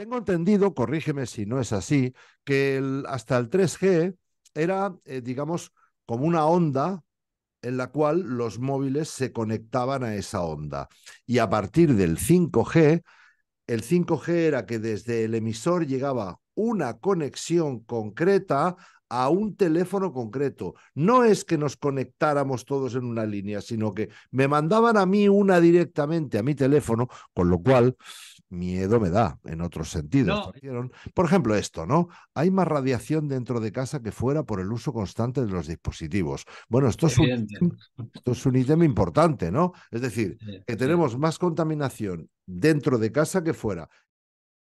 Tengo entendido, corrígeme si no es así, que hasta el 3G era, eh, digamos, como una onda en la cual los móviles se conectaban a esa onda. Y a partir del 5G, el 5G era que desde el emisor llegaba una conexión concreta a un teléfono concreto. No es que nos conectáramos todos en una línea, sino que me mandaban a mí una directamente a mi teléfono, con lo cual miedo me da en otros sentidos. Eh por ejemplo, esto, ¿no? Hay más radiación dentro de casa que fuera por el uso constante de los dispositivos. Bueno, esto, es un, esto es un, ítem importante, ¿no? Es decir, que tenemos más contaminación dentro de casa que fuera.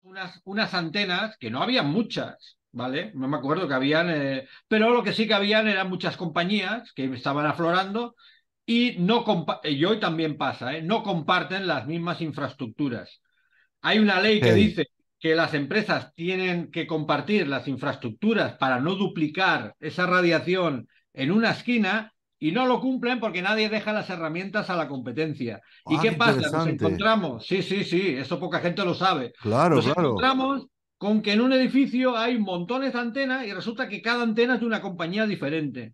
Unas, unas antenas, que no había muchas, ¿vale? No me acuerdo que habían, eh, pero lo que sí que habían eran muchas compañías que estaban aflorando y no, y hoy también pasa, ¿eh? no comparten las mismas infraestructuras. Hay una ley que dice que las empresas tienen que compartir las infraestructuras para no duplicar esa radiación en una esquina y no lo cumplen porque nadie deja las herramientas a la competencia. ¿Y ah, qué pasa? Nos encontramos, sí, sí, sí, eso poca gente lo sabe. Claro, Nos encontramos con que en un edificio hay montones de antenas y resulta que cada antena es de una compañía diferente.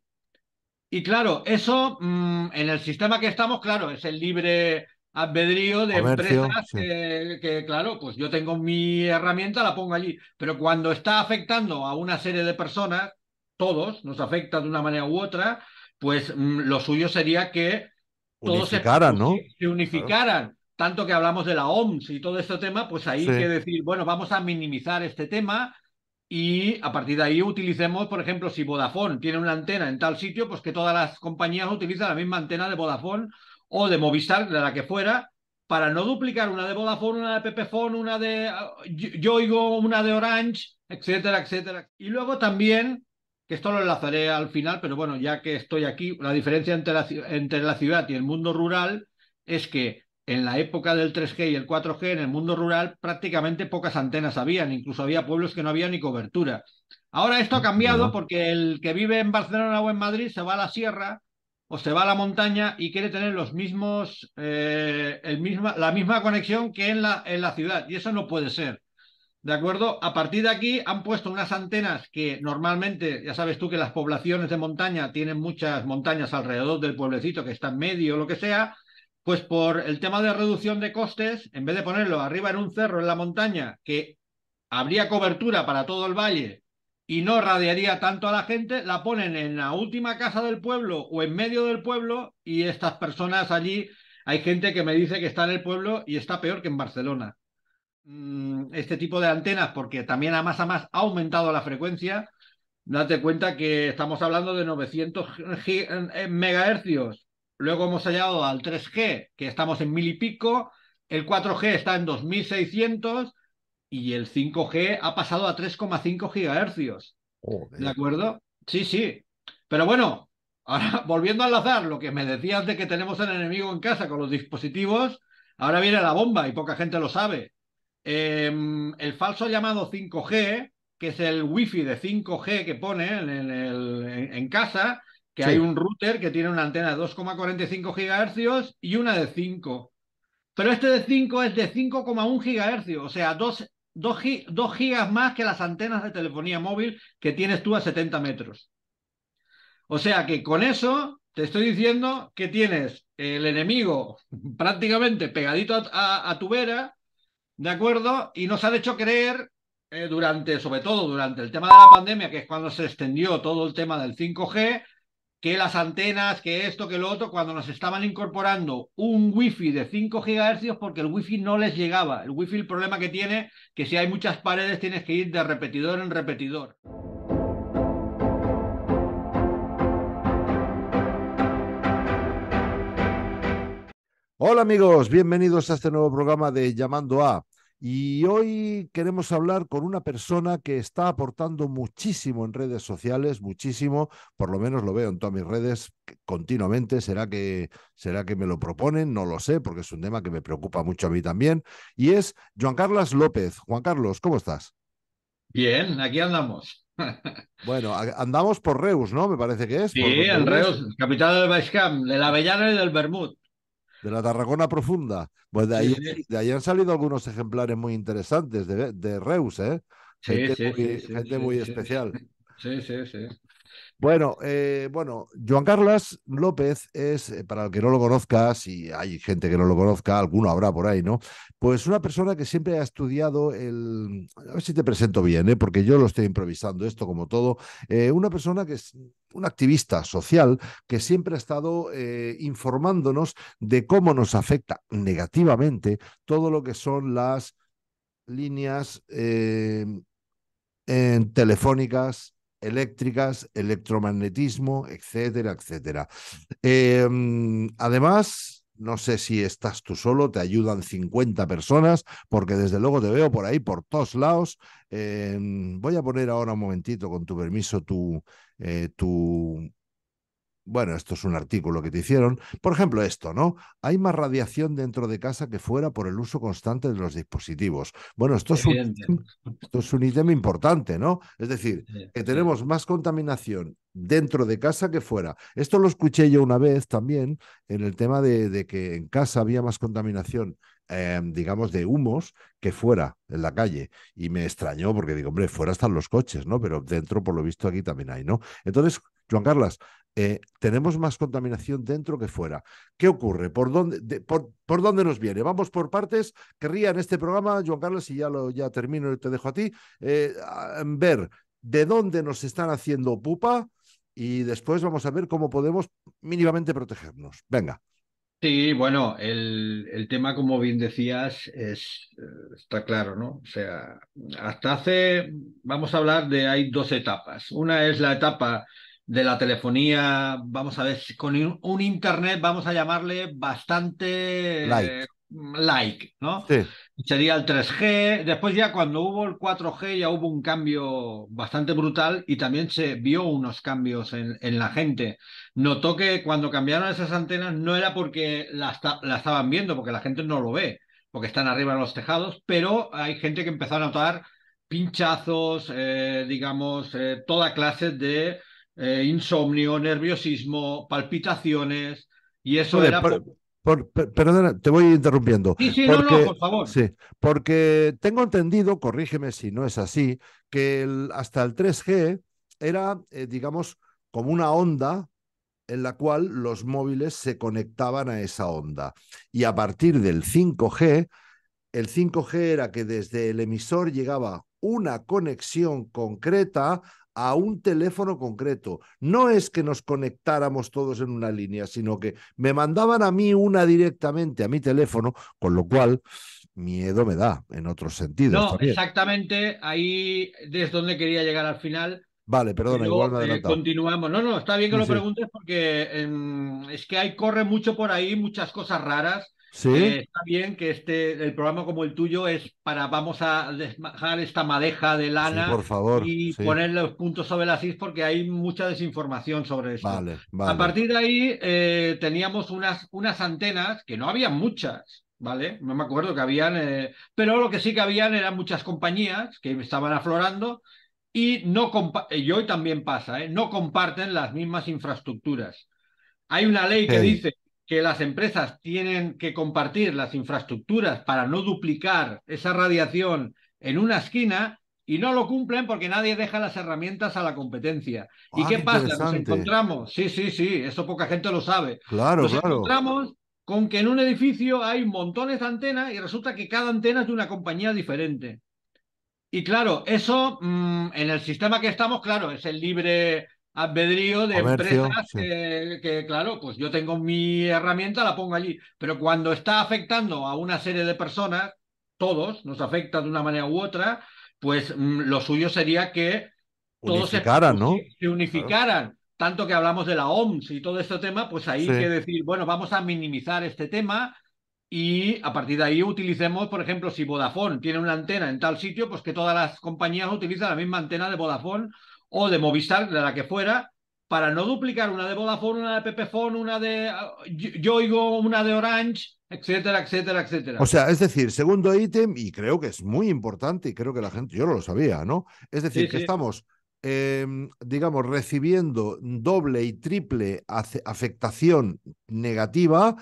Y claro, eso mm, en el sistema que estamos, claro, es el libre albedrío de empresas que, claro, pues yo tengo mi herramienta, la pongo allí. Pero cuando está afectando a una serie de personas, todos, nos afecta de una manera u otra, pues mm, lo suyo sería que todos se, ¿no? se unificaran. Tanto que hablamos de la OMS y todo este tema, pues ahí hay que decir, bueno, vamos a minimizar este tema, y a partir de ahí utilicemos, por ejemplo, si Vodafone tiene una antena en tal sitio, pues que todas las compañías utilizan la misma antena de Vodafone o de Movistar, de la que fuera, para no duplicar una de Vodafone, una de Pepefone, una de uh, Yoigo, una de Orange, etcétera, etcétera. Y luego también, que esto lo enlazaré al final, pero bueno, ya que estoy aquí, la diferencia entre la, entre la ciudad y el mundo rural es que en la época del 3G y el 4G, en el mundo rural, prácticamente pocas antenas habían, incluso había pueblos que no había ni cobertura. Ahora esto ha cambiado porque el que vive en Barcelona o en Madrid se va a la sierra o se va a la montaña y quiere tener los mismos, eh, el la misma conexión que en la, en la ciudad. Y eso no puede ser. ¿De acuerdo? A partir de aquí han puesto unas antenas que normalmente, ya sabes tú que las poblaciones de montaña tienen muchas montañas alrededor del pueblecito que está en medio o lo que sea, pues por el tema de reducción de costes, en vez de ponerlo arriba en un cerro en la montaña, que habría cobertura para todo el valle y no radiaría tanto a la gente, la ponen en la última casa del pueblo o en medio del pueblo y estas personas allí, hay gente que me dice que está en el pueblo y está peor que en Barcelona. Mm, este tipo de antenas, porque también a más a más ha aumentado la frecuencia, date cuenta que estamos hablando de 900 eh, megahercios, luego hemos hallado al 3G, que estamos en mil y pico, el 4G está en 2600 y el 5G ha pasado a 3,5 gigahercios. ¿De acuerdo? Sí, sí. Pero bueno, ahora volviendo al azar, lo que me decías de que tenemos el enemigo en casa con los dispositivos, ahora viene la bomba y poca gente lo sabe. Em, el falso llamado 5G, que es el wifi de 5G que pone en, el, en, casa, que hay un router que tiene una antena de 2,45 gigahercios y una de 5. Pero este de 5 es de 5,1 gigahercios, o sea, dos 2 gigas más que las antenas de telefonía móvil que tienes tú a 70 metros. O sea que con eso te estoy diciendo que tienes el enemigo prácticamente pegadito a, tu vera, ¿de acuerdo? Y nos han hecho creer eh, durante, sobre todo durante el tema de la pandemia, que es cuando se extendió todo el tema del 5G, que las antenas, que esto, que lo otro, cuando nos estaban incorporando un wifi de 5 GHz porque el wifi no les llegaba. El wifi el problema que tiene, que si hay muchas paredes tienes que ir de repetidor en repetidor. Hola amigos, bienvenidos a este nuevo programa de Llamando a y hoy queremos hablar con una persona que está aportando muchísimo en redes sociales, muchísimo, por lo menos lo veo en todas mis redes continuamente, será que será que me lo proponen, no lo sé, porque es un tema que me preocupa mucho a mí también, y es Juan Carlos López. Juan Carlos, ¿cómo estás? Bien, aquí andamos. Bueno, andamos por Reus, ¿no? Me parece que es. Sí, en Reus, capital del Baixcamp, de la Avellana y del Bermud de la Tarragona profunda. Pues de ahí, de ahí han salido algunos ejemplares muy interesantes de, Reus, ¿eh? gente muy especial. Sí, sí, sí. Bueno, eh, bueno, Joan Carlos López es, eh, para el que no lo conozca, si hay gente que no lo conozca, alguno habrá por ahí, ¿no? Pues una persona que siempre ha estudiado el. A ver si te presento bien, ¿eh? porque yo lo estoy improvisando esto como todo. Eh, una persona que es un activista social que siempre ha estado informándonos de cómo nos afecta negativamente todo lo que son las líneas telefónicas eléctricas, electromagnetismo, etcétera, etcétera. Em, además, no sé si estás tú solo, te ayudan 50 personas, porque desde luego te veo por ahí, por todos lados. Em, voy a poner ahora un momentito, con tu permiso, tu, eh, tu bueno, esto es un artículo que te hicieron. Por ejemplo, esto, ¿no? Hay más radiación dentro de casa que fuera por el uso constante de los dispositivos. Bueno, esto, es un, esto ítem importante, ¿no? Es decir, que tenemos más contaminación dentro de casa que fuera. Esto lo escuché yo una vez también en el tema de, que en casa había más contaminación em, digamos, de humos que fuera, en la calle. Y me extrañó porque digo, hombre, fuera están los coches, ¿no? Pero dentro, por lo visto, aquí también hay, ¿no? Entonces, Juan Carlos, eh, tenemos más contaminación dentro que fuera. ¿Qué ocurre? ¿Por dónde, por, dónde nos viene? Vamos por partes. Querría en este programa, Juan Carlos, y ya, lo, ya termino y te dejo a ti, eh, mm, ver de dónde nos están haciendo pupa y después vamos a ver cómo podemos mínimamente protegernos. Venga. Sí, bueno, el, tema, como bien decías, es, eh, está claro, ¿no? O sea, hasta hace, vamos a hablar de, hay dos etapas. Una es la etapa de la telefonía, vamos a ver, con un, internet, vamos a llamarle bastante mm, like, ¿no? Sí. Sería el 3G, después ya cuando hubo el 4G ya hubo un cambio bastante brutal y también se vio unos cambios en, en la gente. Notó que cuando cambiaron esas antenas no era porque la, estaban viendo, porque la gente no lo ve, porque están arriba en los tejados, pero hay gente que empezó a notar pinchazos, eh, digamos, eh, toda clase de eh, insomnio, nerviosismo, palpitaciones, y eso era... perdona, te voy interrumpiendo. Sí, sí, porque, no, no, por favor. Sí, porque tengo entendido, corrígeme si no es así, que hasta el 3G era, eh, digamos, como una onda en la cual los móviles se conectaban a esa onda. Y a partir del 5G, el 5G era que desde el emisor llegaba una conexión concreta a un teléfono concreto. No es que nos conectáramos todos en una línea, sino que me mandaban a mí una directamente a mi teléfono, con lo cual miedo me da en otros sentidos. No, exactamente, ahí es donde quería llegar al final. Vale, perdona, igual me eh, continuamos. No, no, está bien que lo preguntes porque em, es que hay corre mucho por ahí, muchas cosas raras eh, está bien que este, el programa como el tuyo es para vamos a desmajar esta madeja de lana y poner los puntos sobre las is porque hay mucha desinformación sobre eso A partir de ahí eh, teníamos unas, unas antenas que no había muchas. ¿Vale? No me acuerdo que habían, eh, pero lo que sí que habían eran muchas compañías que estaban aflorando y no y hoy también pasa, no comparten las mismas infraestructuras. Hay una ley que dice que las empresas tienen que compartir las infraestructuras para no duplicar esa radiación en una esquina y no lo cumplen porque nadie deja las herramientas a la competencia. ¿Y ah, qué pasa? Nos encontramos, sí, sí, sí, eso poca gente lo sabe. Claro, Nos encontramos con que en un edificio hay montones de antenas y resulta que cada antena es de una compañía diferente. Y claro, eso mm, en el sistema que estamos, claro, es el libre albedrío de empresas que, claro, pues yo tengo mi herramienta, la pongo allí. Pero cuando está afectando a una serie de personas, todos, nos afecta de una manera u otra, pues mm, lo suyo sería que todos se, ¿no? se unificaran. Tanto que hablamos de la OMS y todo este tema, pues ahí hay que decir, bueno, vamos a minimizar este tema, y a partir de ahí utilicemos, por ejemplo, si Vodafone tiene una antena en tal sitio, pues que todas las compañías utilicen la misma antena de Vodafone o de Movistar, de la que fuera, para no duplicar una de Vodafone, una de Pepefone, una de uh, Yoigo, una de Orange, etcétera, etcétera, etcétera. O sea, es decir, segundo ítem, y creo que es muy importante, y creo que la gente, yo no lo sabía, ¿no? Es decir, que estamos, em, digamos, recibiendo doble y triple afectación negativa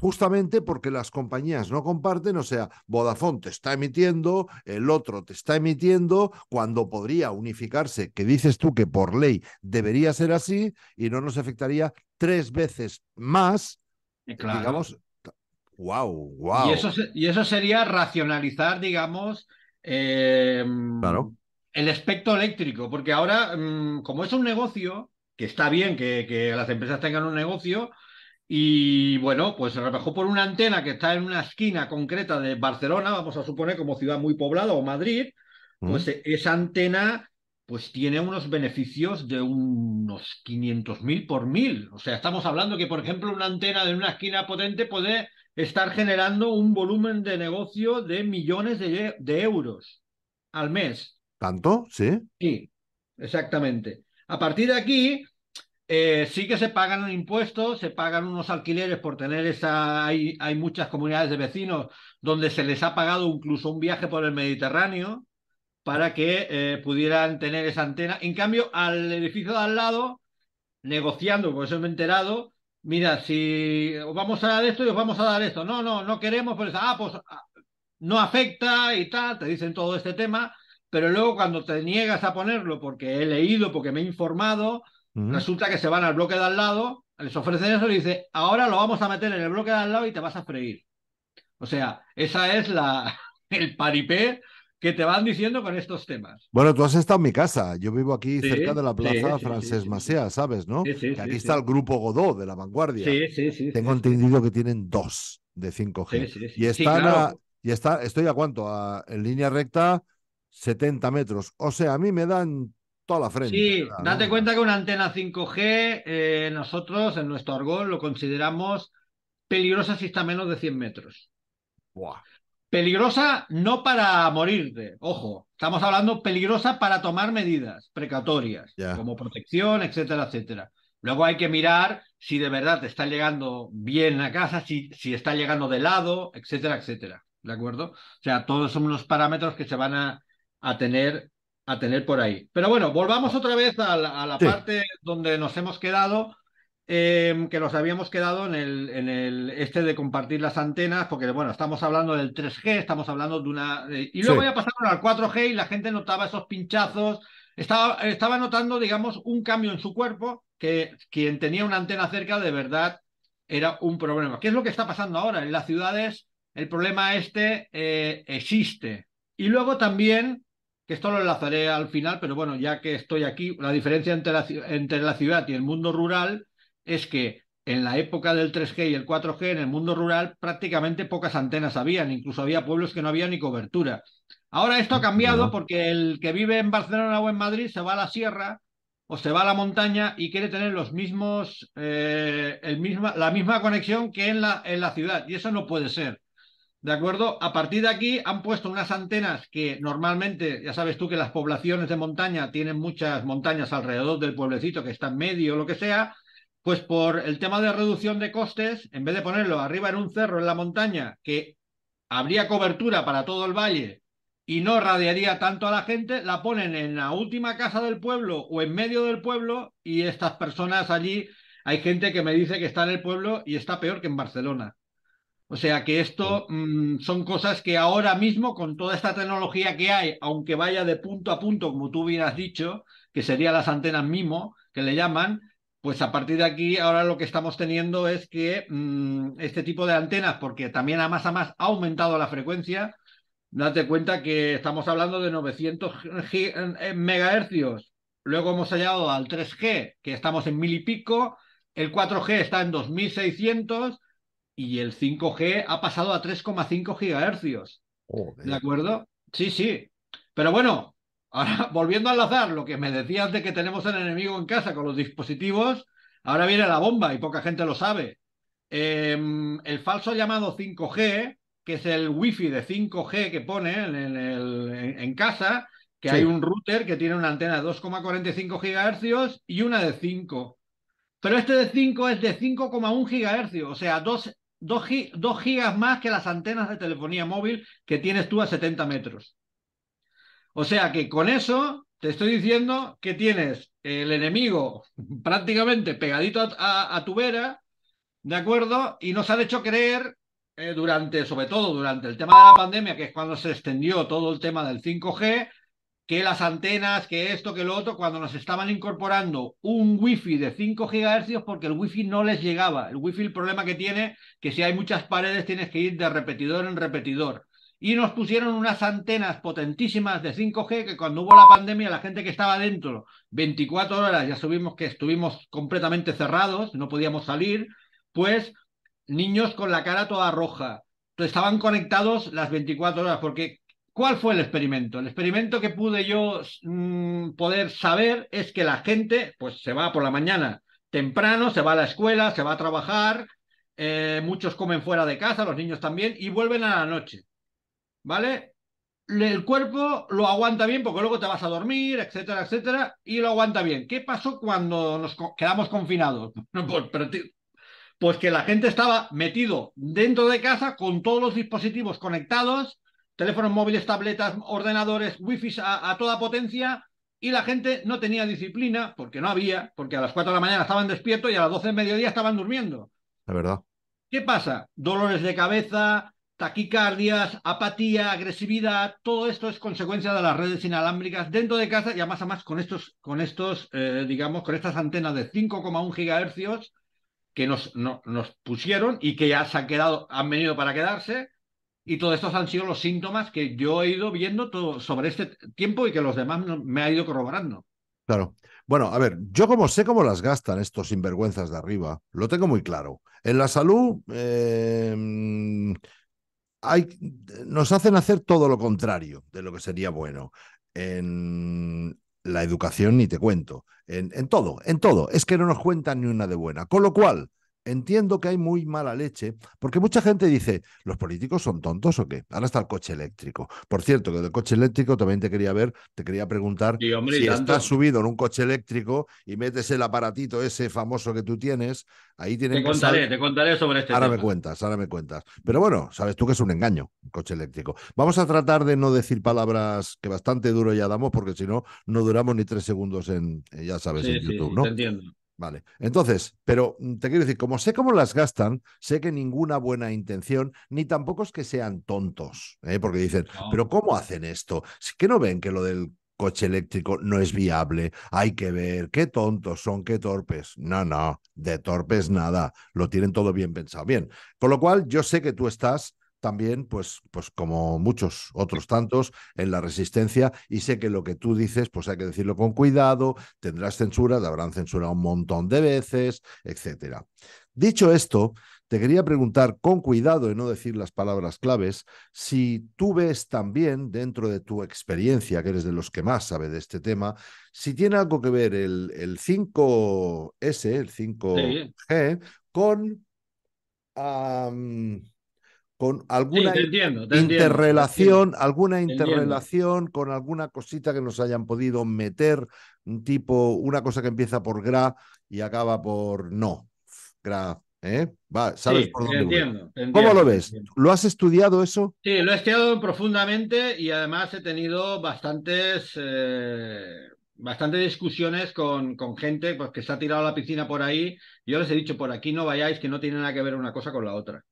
justamente porque las compañías no comparten, o sea, Vodafone te está emitiendo, el otro te está emitiendo, cuando podría unificarse, que dices tú que por ley debería ser así y no nos afectaría tres veces más, eh, eh, digamos, wow, wow. Y eso, sería racionalizar, digamos, em, el espectro eléctrico, porque ahora, mm, como es un negocio, que está bien que, que las empresas tengan un negocio, y bueno, pues se rebajó por una antena que está en una esquina concreta de Barcelona, vamos a suponer como ciudad muy poblada o Madrid, pues mm. esa antena pues tiene unos beneficios de unos 500.000 por mil. O sea, estamos hablando que, por ejemplo, una antena de una esquina potente puede estar generando un volumen de negocio de millones de euros al mes. ¿Tanto? Sí. Sí, exactamente. A partir de aquí, eh, sí que se pagan impuestos, se pagan unos alquileres por tener esa... Hay, muchas comunidades de vecinos donde se les ha pagado incluso un viaje por el Mediterráneo para que eh, pudieran tener esa antena. En cambio, al edificio de al lado, negociando, por eso me he enterado, mira, si vamos a dar esto y os vamos a dar esto. No, no, no queremos, pues, ah, pues ah, no afecta y tal, te dicen todo este tema, pero luego cuando te niegas a ponerlo porque he leído, porque me he informado, Resulta que se van al bloque de al lado, les ofrecen eso y dice, ahora lo vamos a meter en el bloque de al lado y te vas a freír. O sea, esa es la, el paripé que te van diciendo con estos temas. Bueno, tú has estado en mi casa. Yo vivo aquí cerca de la plaza Frances Francés Masea, ¿sabes? ¿no? Que aquí está el grupo Godó de la vanguardia. Tengo entendido que tienen dos de 5G. Y están y está, estoy a cuánto? en línea recta, 70 metros. O sea, a mí me dan la frente. Sí, date cuenta que una antena 5G, eh, nosotros en nuestro argol lo consideramos peligrosa si está a menos de 100 metros. Peligrosa no para morirte, ojo, estamos hablando peligrosa para tomar medidas precatorias, como protección, etcétera, etcétera. Luego hay que mirar si de verdad te está llegando bien a casa, si, si está llegando de lado, etcétera, etcétera. ¿De acuerdo? O sea, todos son unos parámetros que se van a, a tener a tener por ahí. Pero bueno, volvamos ah. otra vez a la, parte donde nos hemos quedado, em, que nos habíamos quedado en el, este de compartir las antenas, porque bueno, estamos hablando del 3G, estamos hablando de una... y luego ya pasaron al 4G y la gente notaba esos pinchazos, estaba, estaba notando, digamos, un cambio en su cuerpo, que quien tenía una antena cerca de verdad era un problema. ¿Qué es lo que está pasando ahora? En las ciudades el problema este eh, existe. Y luego también que esto lo enlazaré al final, pero bueno, ya que estoy aquí, la diferencia entre la, entre la ciudad y el mundo rural es que en la época del 3G y el 4G, en el mundo rural, prácticamente pocas antenas habían, incluso había pueblos que no había ni cobertura. Ahora esto ha mm, cambiado porque el que vive en Barcelona o en Madrid se va a la sierra o se va a la montaña y quiere tener los mismos, eh, el la misma conexión que en la, en la ciudad, y eso no puede ser. ¿De acuerdo? A partir de aquí han puesto unas antenas que normalmente, ya sabes tú que las poblaciones de montaña tienen muchas montañas alrededor del pueblecito que está en medio o lo que sea, pues por el tema de reducción de costes, en vez de ponerlo arriba en un cerro en la montaña, que habría cobertura para todo el valle y no radiaría tanto a la gente, la ponen en la última casa del pueblo o en medio del pueblo y estas personas allí, hay gente que me dice que está en el pueblo y está peor que en Barcelona. O sea que esto mm, son cosas que ahora mismo, con toda esta tecnología que hay, aunque vaya de punto a punto, como tú bien has dicho, que serían las antenas MIMO, que le llaman, pues a partir de aquí ahora lo que estamos teniendo es que mm, este tipo de antenas, porque también a más a más ha aumentado la frecuencia, date cuenta que estamos hablando de 900 eh, megahercios, luego hemos hallado al 3G, que estamos en mil y pico, el 4G está en 2600 y el 5G ha pasado a 3,5 gigahercios. ¿De acuerdo? Sí, sí. Pero bueno, ahora volviendo al azar, lo que me decías de que tenemos el enemigo en casa con los dispositivos, ahora viene la bomba y poca gente lo sabe. Em, el falso llamado 5G, que es el wifi de 5G que pone en, el, en, casa, que hay un router que tiene una antena de 2,45 gigahercios y una de 5. Pero este de 5 es de 5,1 GHz, o sea, dos 2, gigas más que las antenas de telefonía móvil que tienes tú a 70 metros. O sea que con eso te estoy diciendo que tienes el enemigo prácticamente pegadito a, tu vera, ¿de acuerdo? Y nos han hecho creer eh, durante, sobre todo durante el tema de la pandemia, que es cuando se extendió todo el tema del 5G, que las antenas, que esto, que lo otro, cuando nos estaban incorporando un wifi de 5 GHz porque el wifi no les llegaba. El wifi el problema que tiene, que si hay muchas paredes tienes que ir de repetidor en repetidor. Y nos pusieron unas antenas potentísimas de 5G que cuando hubo la pandemia la gente que estaba dentro 24 horas, ya subimos que estuvimos completamente cerrados, no podíamos salir, pues niños con la cara toda roja, estaban conectados las 24 horas, porque ¿Cuál fue el experimento? El experimento que pude yo mm, poder saber es que la gente pues se va por la mañana temprano, se va a la escuela, se va a trabajar, eh, muchos comen fuera de casa, los niños también, y vuelven a la noche. ¿Vale? El cuerpo lo aguanta bien porque luego te vas a dormir, etcétera, etcétera, y lo aguanta bien. ¿Qué pasó cuando nos quedamos confinados? pues, pues que la gente estaba metido dentro de casa con todos los dispositivos conectados teléfonos móviles, tabletas, ordenadores, wifi a, toda potencia y la gente no tenía disciplina porque no había, porque a las 4 de la mañana estaban despiertos y a las 12 del mediodía estaban durmiendo. La verdad. ¿Qué pasa? Dolores de cabeza, taquicardias, apatía, agresividad, todo esto es consecuencia de las redes inalámbricas dentro de casa y además, más con estos, con estos eh, digamos, con estas antenas de 5,1 gigahercios que nos, nos pusieron y que ya se han quedado, han venido para quedarse y todos estos han sido los síntomas que yo he ido viendo sobre este tiempo y que los demás me ha ido corroborando. Claro. Bueno, a ver, yo como sé cómo las gastan estos sinvergüenzas de arriba, lo tengo muy claro. En la salud eh, hay, nos hacen hacer todo lo contrario de lo que sería bueno. En la educación ni te cuento. En, en todo, en todo. Es que no nos cuentan ni una de buena. Con lo cual, entiendo que hay muy mala leche, porque mucha gente dice, ¿los políticos son tontos o qué? Ahora está el coche eléctrico. Por cierto, que del coche eléctrico también te quería ver, te quería preguntar si estás subido en un coche eléctrico y metes el aparatito ese famoso que tú tienes, ahí tienes... Te contaré, te contaré sobre este Ahora me cuentas, ahora me cuentas. Pero bueno, sabes tú que es un engaño coche eléctrico. Vamos a tratar de no decir palabras que bastante duro ya damos, porque si no, no duramos ni tres segundos en, eh, ya sabes, en YouTube, ¿no? Te entiendo. Vale, entonces, pero mm, te quiero decir, como sé cómo las gastan, sé que ninguna buena intención, ni tampoco es que sean tontos, ¿eh? porque dicen, pero ¿cómo hacen esto? Si que no ven que lo del coche eléctrico no es viable, hay que ver, qué tontos son, qué torpes. No, no, de torpes nada, lo tienen todo bien pensado. Bien, con lo cual yo sé que tú estás también, pues, pues como muchos otros tantos, en la resistencia. Y sé que lo que tú dices, pues hay que decirlo con cuidado, tendrás censura, te habrán censurado un montón de veces, etcétera. Dicho esto, te quería preguntar, con cuidado de no decir las palabras claves, si tú ves también, dentro de tu experiencia, que eres de los que más sabe de este tema, si tiene algo que ver el, el 5S, el 5G, con con alguna interrelación, alguna interrelación con alguna cosita que nos hayan podido meter, un tipo, una cosa que empieza por gra y acaba por no. Gra, ¿eh? sabes por dónde. ¿Cómo lo ves? ¿Lo has estudiado eso? Sí, lo he estudiado profundamente y además he tenido eh, bastantes. discusiones con, con gente pues, que se ha tirado a la piscina por ahí. Yo les he dicho, por aquí no vayáis, que no tiene nada que ver una cosa con la otra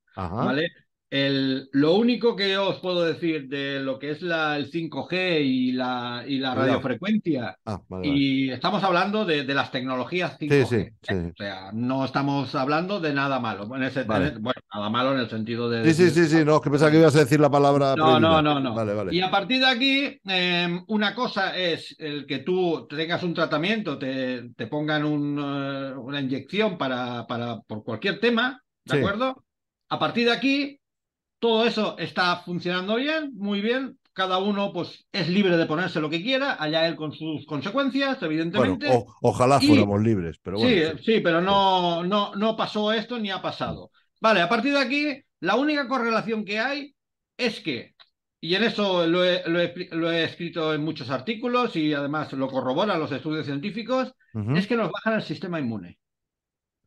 lo único que os puedo decir de lo que es la, el 5G y la, la radiofrecuencia, ah, y estamos hablando de, las tecnologías 5G. ¿eh? no estamos hablando de nada malo. En bueno, nada malo en el sentido de. Sí, sí, sí, sí, no, que pensaba que ibas a decir la palabra. No, no, no, no, Y a partir de aquí, em, una cosa es el que tú tengas un tratamiento, te, pongan eh, una inyección para, por cualquier tema, ¿de acuerdo? A partir de aquí, todo eso está funcionando bien, muy bien. Cada uno pues, es libre de ponerse lo que quiera, allá él con sus consecuencias, evidentemente. ojalá fuéramos libres, pero bueno. Sí, eh, sí, pero no, no, no pasó esto ni ha pasado. Vale, a partir de aquí, la única correlación que hay es que, y en eso lo he, escrito en muchos artículos y además lo corroboran los estudios científicos, es que nos bajan el sistema inmune.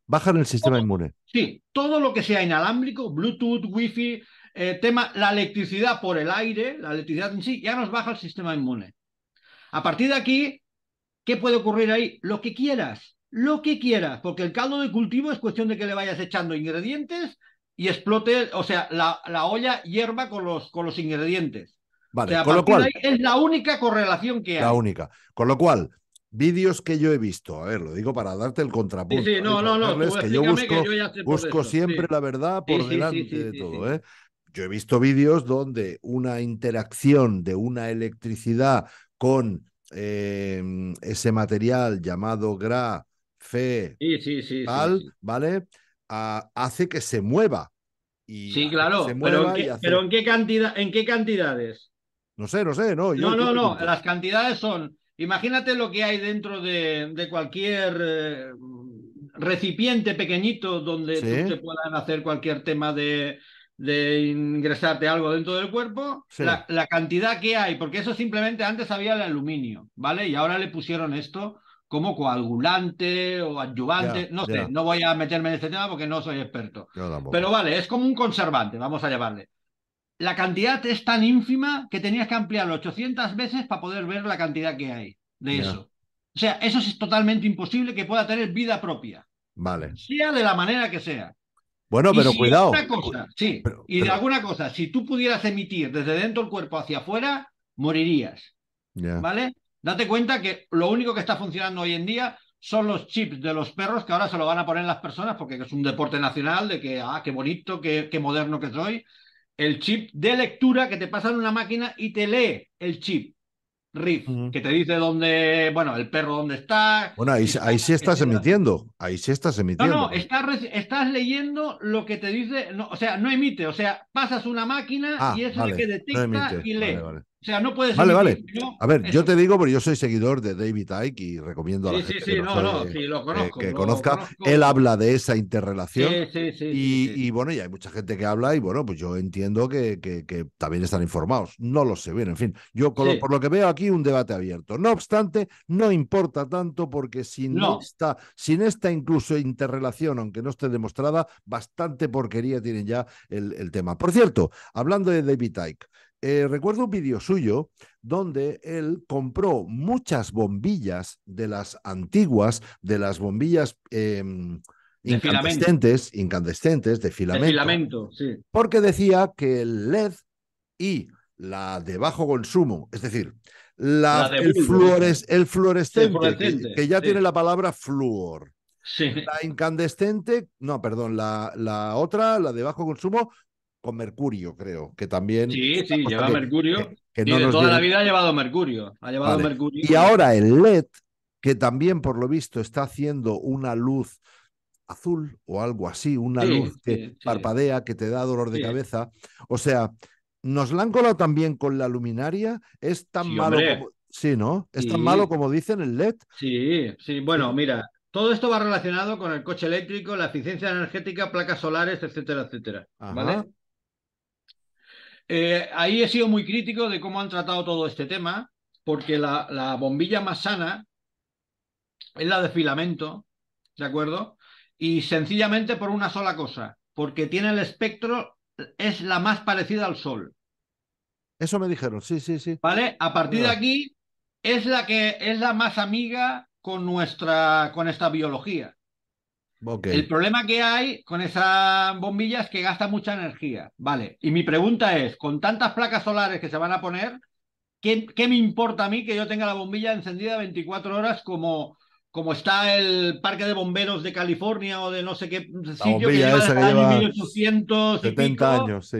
Bajan el sistema inmune. Sí, todo lo que sea inalámbrico, Bluetooth, Wi-Fi, eh, tema, la electricidad por el aire, la electricidad en sí, ya nos baja el sistema inmune. A partir de aquí, ¿qué puede ocurrir ahí? Lo que quieras, lo que quieras, porque el caldo de cultivo es cuestión de que le vayas echando ingredientes y explote, o sea, la, olla hierba con los, con los ingredientes. Vale, con lo cual, es la única correlación que hay. La única. Con lo cual, vídeos que yo he visto, a ver, lo digo para darte el contrapunto. Sí, ¿eh? no, no, no. yo busco, busco siempre la verdad por delante de todo. ¿eh? Yo he visto vídeos donde una interacción de una electricidad con em, ese material llamado gra, fe, ¿vale? hace que se mueva. sí, claro, se pero, en qué, cantidad, ¿en qué cantidades? No sé, no sé, no. no, no, no, las cantidades son, imagínate lo que hay dentro de, cualquier eh, recipiente pequeñito donde se puedan hacer cualquier tema de, de ingresarte algo dentro del cuerpo, la, cantidad que hay, porque eso simplemente antes había el aluminio, ¿vale? Y ahora le pusieron esto como coagulante o adyuvante, no sé, no voy a meterme en este tema porque no soy experto. Pero vale, es como un conservante, vamos a llamarle. La cantidad es tan ínfima que tenías que ampliarlo 800 veces para poder ver la cantidad que hay de eso. O sea, eso es totalmente imposible que pueda tener vida propia. Vale. Sea de la manera que sea. Bueno, pero cuidado. sí, y de alguna cosa, si tú pudieras emitir desde dentro el cuerpo hacia afuera, morirías. ¿Vale? Date cuenta que lo único que está funcionando hoy en día son los chips de los perros que ahora se lo van a poner las personas porque es un deporte nacional de que, ah, qué bonito, qué, qué moderno que soy. El chip de lectura que te pasa en una máquina y te lee el chip. Riff, que te dice dónde, bueno, el perro dónde está. Bueno, ahí, ahí sí estás emitiendo, ahí sí estás emitiendo. No, no, estás, leyendo lo que te dice, no, o sea, no emite, o sea, pasas una máquina ah, y que detecta y lee. O sea, no puede Vale, vale. a ver, yo te digo, porque yo soy seguidor de David Icke y recomiendo a la gente que, lo conozca. Él habla de esa interrelación. Y, y, bueno, y hay mucha gente que habla, y bueno, pues yo entiendo que, también están informados. No lo sé bien, en fin. Yo, por lo, que veo aquí, un debate abierto. No obstante, no importa tanto porque sin, esta, sin esta incluso interrelación, aunque no esté demostrada, bastante porquería tienen ya el, el tema. Por cierto, hablando de David Icke, eh, recuerdo un vídeo suyo donde él compró muchas bombillas de las antiguas, de las bombillas em, incandescentes, de incandescentes, de filamento. filamento sí. Porque decía que el LED y la de bajo consumo, es decir, la, el, fluorescente, que, ya tiene la palabra fluor. Sí. La incandescente, no, perdón, la, la, otra, la de bajo consumo, con Mercurio, creo, que también... Sí, sí, lleva Mercurio. toda la vida ha llevado Mercurio. Ha llevado Mercurio. Y ahora el LED, que también por lo visto está haciendo una luz azul o algo así, una luz que parpadea, que te da dolor de cabeza. O sea, nos la han colado también con la luminaria, es tan malo Sí, ¿no? Es tan malo como dicen el LED. Sí, sí, bueno, mira, todo esto va relacionado con el coche eléctrico, la eficiencia energética, placas solares, etcétera, etcétera. ¿Vale? Eh, ahí he sido muy crítico de cómo han tratado todo este tema, porque la, bombilla más sana es la de filamento, ¿de acuerdo? Y sencillamente por una sola cosa, porque tiene el espectro, es la más parecida al Sol. Eso me dijeron, sí, sí, sí. Vale, a partir de aquí es la que es la más amiga con nuestra, con esta biología. El problema que hay con esas bombillas es que gasta mucha energía, ¿vale? Y mi pregunta es, con tantas placas solares que se van a poner, ¿qué, me importa a mí que yo tenga la bombilla encendida 24 horas como, como está el parque de bomberos de California o de no sé qué sitio que lleva, 1870 años, sí.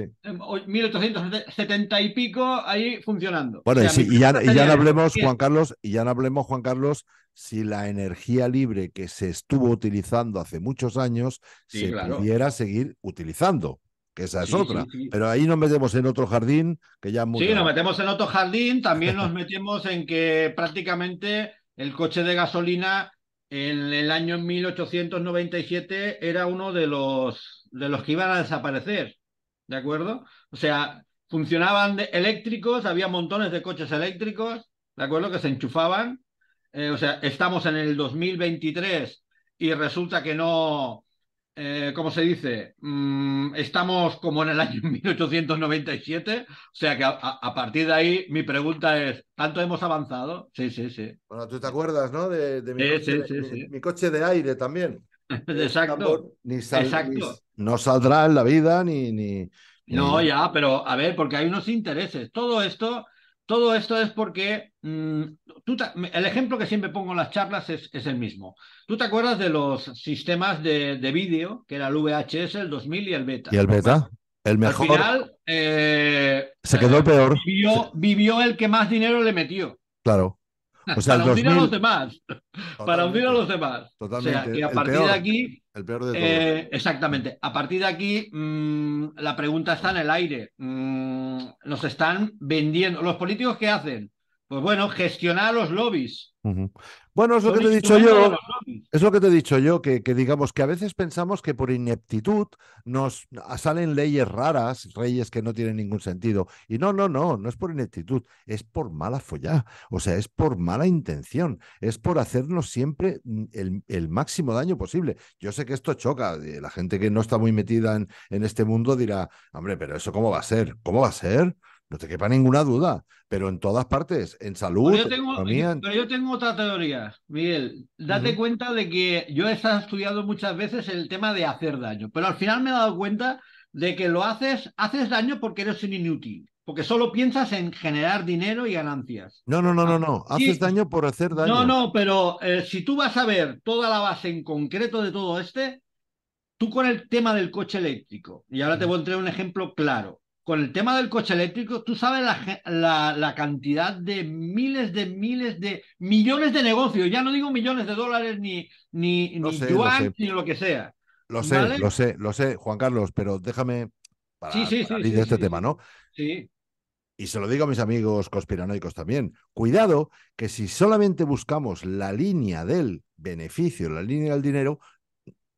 1870 em, y pico ahí funcionando. Bueno, y, ya, y ya hablemos, Juan Carlos, y ya hablemos, Juan Carlos, si la energía libre que se estuvo utilizando hace muchos años se pudiera seguir utilizando. Que esa es otra. Pero ahí nos metemos en otro jardín que ya. sí, nos metemos en otro jardín. También nos metemos en que prácticamente el coche de gasolina en el año 1897 era uno de los, de los que iban a desaparecer. ¿De acuerdo? O sea, funcionaban eléctricos, había montones de coches eléctricos, ¿de acuerdo? Que se enchufaban eh, o sea, estamos en el 2023 y resulta que no, eh, ¿cómo se dice? Mm, estamos como en el año 1897, o sea que a, partir de ahí mi pregunta es, ¿tanto hemos avanzado? Sí, sí, sí. Bueno, tú te acuerdas, ¿no? De, mi, coche, mi, coche, de aire también. Eh, Exacto. Exacto. no saldrá en la vida ni, ni... No, ya, pero a ver, porque hay unos intereses. Todo esto todo esto es porque mm, el ejemplo que siempre pongo en las charlas es, el mismo. ¿Tú te acuerdas de los sistemas de, vídeo, que era el VHS, el 2000 y el beta? Y el beta, el mejor. Eh, se quedó el eh, peor. vivió el que más dinero le metió. Claro. para unir a los demás. Para unir a los demás. Totalmente. O a partir de aquí. El peor de eh, exactamente. A partir de aquí, mm, la pregunta está en el aire. Mm, nos están vendiendo. ¿Los políticos qué hacen? Pues bueno, gestionar los lobbies. Bueno, es lo que te he dicho yo. Es lo que te he dicho yo, que, digamos que a veces pensamos que por ineptitud nos salen leyes raras, leyes que no tienen ningún sentido. Y no, no, no, no es por ineptitud, es por mala follar, o sea, es por mala intención, es por hacernos siempre mm, el, máximo daño posible. Yo sé que esto choca, la gente que no está muy metida en, en este mundo dirá, hombre, pero eso cómo va a ser, cómo va a ser no te quepa ninguna duda, pero en todas partes, en salud, pero yo tengo, otra teoría, Miguel. Date cuenta de que yo he estudiado muchas veces el tema de hacer daño, pero al final me he dado cuenta de que lo haces, haces daño porque eres un inútil. Porque solo piensas en generar dinero y ganancias. No, no, no, no, no. Ah, haces daño por hacer daño. No, no, pero eh, si tú vas a ver toda la base en concreto de todo este, tú con el tema del coche eléctrico, y ahora te voy a entregar un ejemplo claro con el tema del coche eléctrico, tú sabes la, cantidad de miles de miles de millones de negocios, ya no digo millones de dólares ni, ni, yuan, lo lo que sea. Lo sé, lo sé, lo sé, Juan Carlos, pero déjame para, de este tema, ¿no? Sí. Y se lo digo a mis amigos conspiranoicos también. Cuidado que si solamente buscamos la línea del beneficio, la línea del dinero,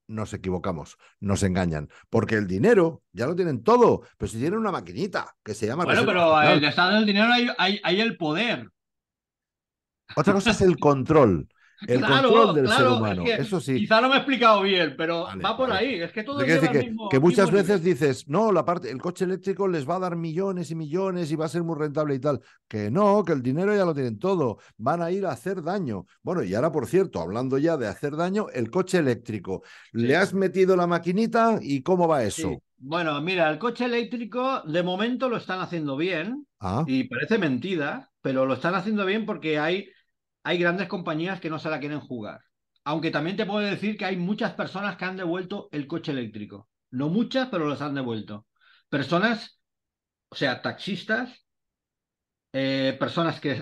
nos equivocamos, nos engañan, porque el dinero ya lo tienen todo, pero si tienen una maquinita que se llama... Bueno, pero eh, el, estado del dinero hay, hay el poder. Otra cosa es el control. El control del ser humano, eso sí. Quizá no me he explicado bien, pero va por ahí. Es que todo que muchas veces dices, no, la parte, el coche eléctrico les va a dar millones y millones y va a ser muy rentable y tal. Que no, que el dinero ya lo tienen todo. Van a ir a hacer daño. Bueno, y ahora, por cierto, hablando ya de hacer daño, el coche eléctrico. ¿Le has metido la maquinita y cómo va eso? Bueno, mira, el coche eléctrico de momento lo están haciendo bien ah. y parece mentira, pero lo están haciendo bien porque hay hay grandes compañías que no se la quieren jugar. Aunque también te puedo decir que hay muchas personas que han devuelto el coche eléctrico. No muchas, pero los han devuelto. Personas, o sea, taxistas, eh, personas que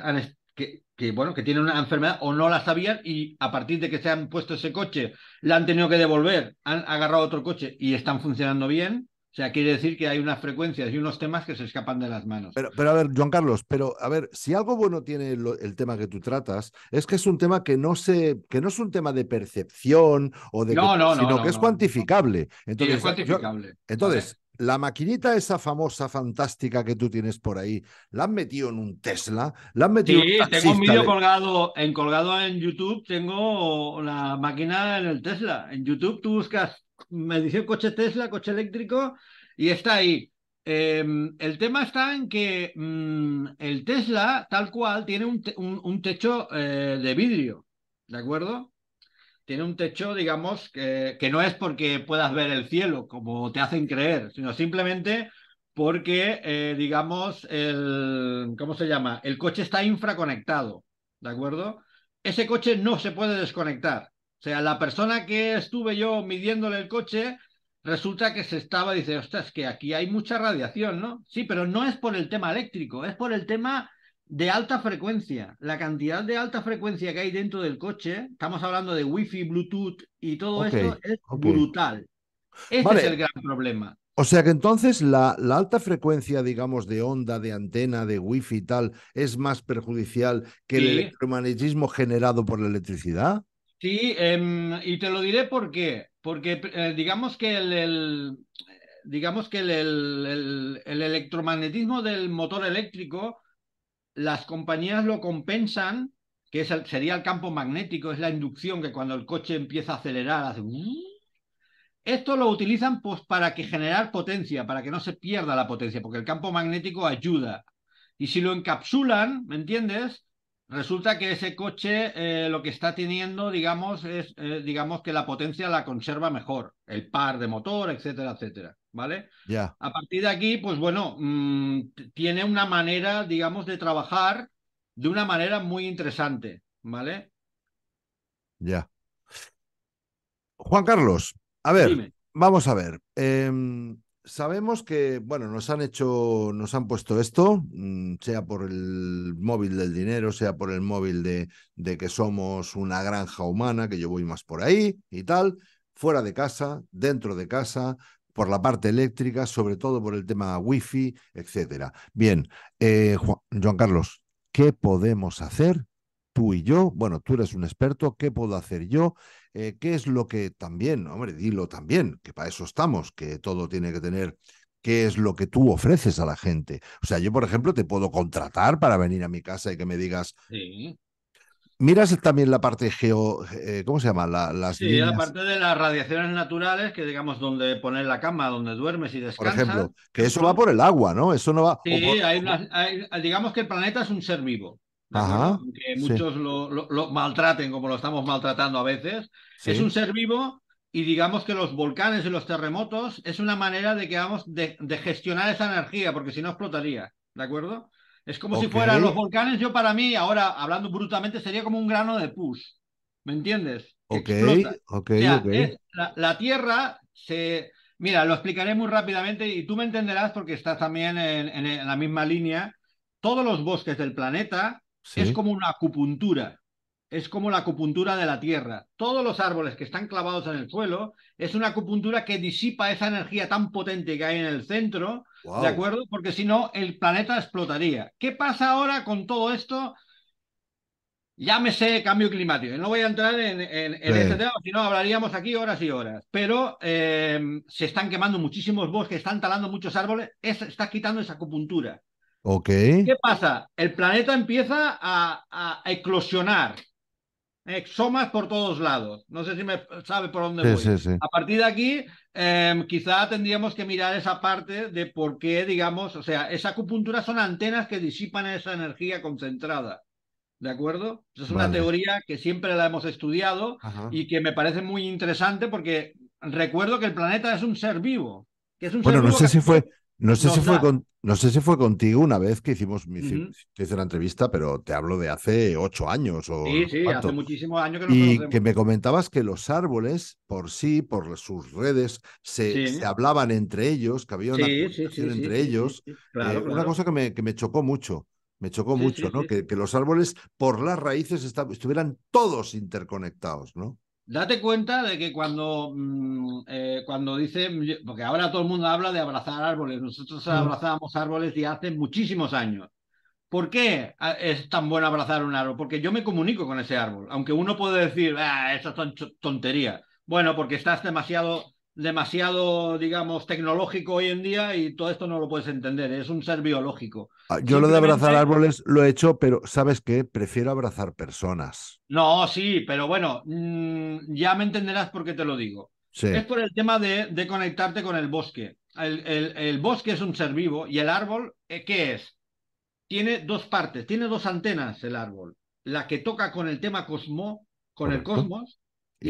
bueno, que tienen una enfermedad o no la sabían y a partir de que se han puesto ese coche, la han tenido que devolver, han agarrado otro coche y están funcionando bien. O sea, quiere decir que hay unas frecuencias y unos temas que se escapan de las manos. Pero, pero a ver, Juan Carlos, pero a ver, si algo bueno tiene el, tema que tú tratas, es que es un tema que no se, que no es un tema de percepción o de sino que es cuantificable. Entonces, es cuantificable. entonces, la maquinita esa famosa, fantástica que tú tienes por ahí, ¿la han metido en un Tesla? ¿La han metido sí, tengo un vídeo colgado, en, colgado en YouTube, tengo la máquina en el Tesla. En YouTube tú buscas, me dice coche Tesla, coche eléctrico, y está ahí. Em, el tema está en que mm, el Tesla, tal cual, tiene un, techo eh, de vidrio, ¿de acuerdo? tiene un techo, digamos, que, que, no es porque puedas ver el cielo, como te hacen creer, sino simplemente porque, eh, digamos, el, ¿cómo se llama? El coche está infraconectado, ¿de acuerdo? Ese coche no se puede desconectar. O sea, la persona que estuve yo midiéndole el coche, resulta que se estaba, dice, ostras, que aquí hay mucha radiación, ¿no? Sí, pero no es por el tema eléctrico, es por el tema de alta frecuencia. La cantidad de alta frecuencia que hay dentro del coche, estamos hablando de wifi, Bluetooth y todo esto eso, es brutal. Ese es el gran problema. O sea que entonces la, alta frecuencia, digamos, de onda, de antena, de wifi y tal, es más perjudicial que el electromagnetismo generado por la electricidad. Sí, em, y te lo diré por qué. Porque eh, digamos que el, digamos que el, electromagnetismo del motor eléctrico las compañías lo compensan, que sería el campo magnético, es la inducción que cuando el coche empieza a acelerar, hace... ¡uh! Esto lo utilizan pues, para que generar potencia, para que no se pierda la potencia, porque el campo magnético ayuda. Y si lo encapsulan, ¿me entiendes? Resulta que ese coche eh, lo que está teniendo, digamos, es eh, digamos que la potencia la conserva mejor, el par de motor, etcétera, etcétera. ¿vale? A partir de aquí, pues bueno, mm, tiene una manera, digamos, de trabajar de una manera muy interesante, ¿vale? Ya. Juan Carlos, a ver, vamos a ver. Em, sabemos que, bueno, nos han hecho, nos han puesto esto, mm, sea por el móvil del dinero, sea por el móvil de, de que somos una granja humana, que yo voy más por ahí y tal, fuera de casa, dentro de casa, por la parte eléctrica, sobre todo por el tema wifi, etcétera. Bien, eh, Juan, Carlos, ¿qué podemos hacer tú y yo? Bueno, tú eres un experto, ¿qué puedo hacer yo? Eh, ¿Qué es lo que también, hombre, dilo también, que para eso estamos, que todo tiene que tener qué es lo que tú ofreces a la gente. O sea, yo, por ejemplo, te puedo contratar para venir a mi casa y que me digas, miras también la parte geo, eh, ¿cómo se llama? La, las sí, la parte de las radiaciones naturales, que digamos donde pones la cama, donde duermes y descansas. Por ejemplo, que eso va por el agua, ¿no? Eso no va. Sí, hay digamos que el planeta es un ser vivo. Ajá, que muchos lo, maltraten como lo estamos maltratando a veces. Es un ser vivo y digamos que los volcanes y los terremotos es una manera de que vamos de gestionar esa energía, porque si no explotaría, ¿de acuerdo? Es como si fueran los volcanes, yo para mí, ahora hablando brutalmente, sería como un grano de pus. ¿Me entiendes? Ok, ok, ok, la, Tierra se... Mira, lo explicaré muy rápidamente y tú me entenderás porque estás también en, la misma línea. Todos los bosques del planeta es como una acupuntura es como la acupuntura de la tierra. Todos los árboles que están clavados en el suelo es una acupuntura que disipa esa energía tan potente que hay en el centro, ¿de acuerdo? Porque si no, el planeta explotaría. ¿Qué pasa ahora con todo esto? Llámese cambio climático. No voy a entrar en, este tema, si no hablaríamos aquí horas y horas. Pero eh, se están quemando muchísimos bosques, están talando muchos árboles, está quitando esa acupuntura. ¿Qué pasa? El planeta empieza a, a eclosionar, exomas por todos lados. No sé si me sabe por dónde voy. A partir de aquí, em, quizá tendríamos que mirar esa parte de por qué, digamos, o sea, esa acupuntura son antenas que disipan esa energía concentrada. ¿De acuerdo? Esa es una teoría que siempre la hemos estudiado y que me parece muy interesante porque recuerdo que el planeta es un ser vivo. Que bueno, no, sé si fue, no sé si fue, no sé si fue con, no sé si fue contigo una vez que hicimos mi, hice una entrevista, pero te hablo de hace ocho años o. Sí, sí, hace muchísimos años que Y que me comentabas que los árboles, por sí, por sus redes, se, hablaban entre ellos, que había una sí, entre ellos. Eh, una cosa que me, que me chocó mucho. Me chocó mucho, ¿no? Que, que, los árboles por las raíces estuvieran todos interconectados, ¿no? Date cuenta de que cuando, mm, eh, cuando dice porque ahora todo el mundo habla de abrazar árboles, nosotros abrazamos árboles y hace muchísimos años. ¿Por qué ah, es tan bueno abrazar un árbol? Porque yo me comunico con ese árbol, aunque uno puede decir, ah, eso es tonterías. Bueno, porque estás demasiado demasiado, digamos, tecnológico hoy en día y todo esto no lo puedes entender, ¿eh? es un ser biológico. Ah, yo lo de abrazar árboles lo he hecho, pero ¿sabes qué? Prefiero abrazar personas. No, sí, pero bueno, mm, ya me entenderás por qué te lo digo. Es por el tema de, conectarte con el bosque. El, bosque es un ser vivo y el árbol, eh, ¿qué es? Tiene dos partes, tiene dos antenas el árbol. La que toca con el tema cosmo, con el cosmos,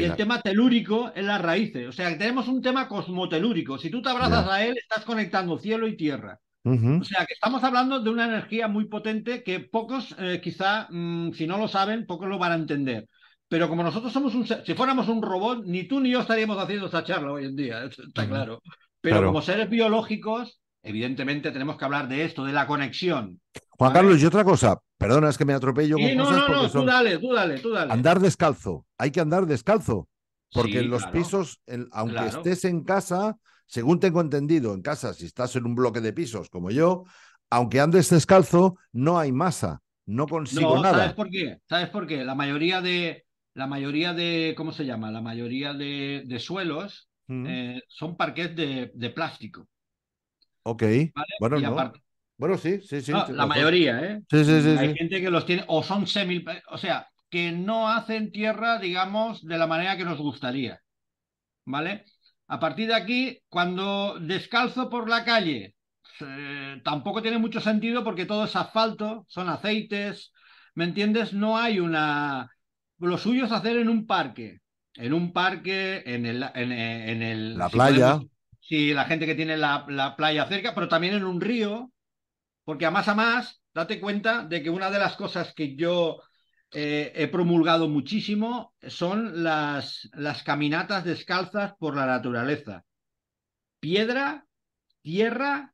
y, el tema telúrico es las raíces. O sea, tenemos un tema cosmotelúrico. Si tú te abrazas a él, estás conectando cielo y tierra. O sea, que estamos hablando de una energía muy potente que pocos, eh, quizá, mm, si no lo saben, pocos lo van a entender. Pero como nosotros somos un... Si fuéramos un robot, ni tú ni yo estaríamos haciendo esta charla hoy en día, está claro. Pero como seres biológicos, evidentemente tenemos que hablar de esto, de la conexión. Juan Carlos, y otra cosa, perdona, es que me atropello. con no, no, no, tú dale, tú dale, Andar descalzo, hay que andar descalzo, porque los pisos, aunque estés en casa, según tengo entendido, en casa, si estás en un bloque de pisos como yo, aunque andes descalzo, no hay masa, no consigo nada. ¿Sabes por qué? ¿Sabes por qué? La mayoría de, la mayoría de, ¿cómo se llama? La mayoría de, suelos mm. eh, son parques de, plástico. Ok, bueno, no. Bueno, sí, sí, sí. la mayoría, ¿eh? Sí, sí, sí. Hay gente que los tiene, o son semi, o sea, que no hacen tierra, digamos, de la manera que nos gustaría. ¿Vale? A partir de aquí, cuando descalzo por la calle, tampoco tiene mucho sentido porque todo es asfalto, son aceites, ¿me entiendes? No hay una... Lo suyo es hacer en un parque, en un parque, en el... En, la playa. sí, la gente que tiene la, la playa cerca, pero también en un río, porque a más a más, date cuenta de que una de las cosas que yo eh, he promulgado muchísimo son las, caminatas descalzas por la naturaleza. Piedra, tierra,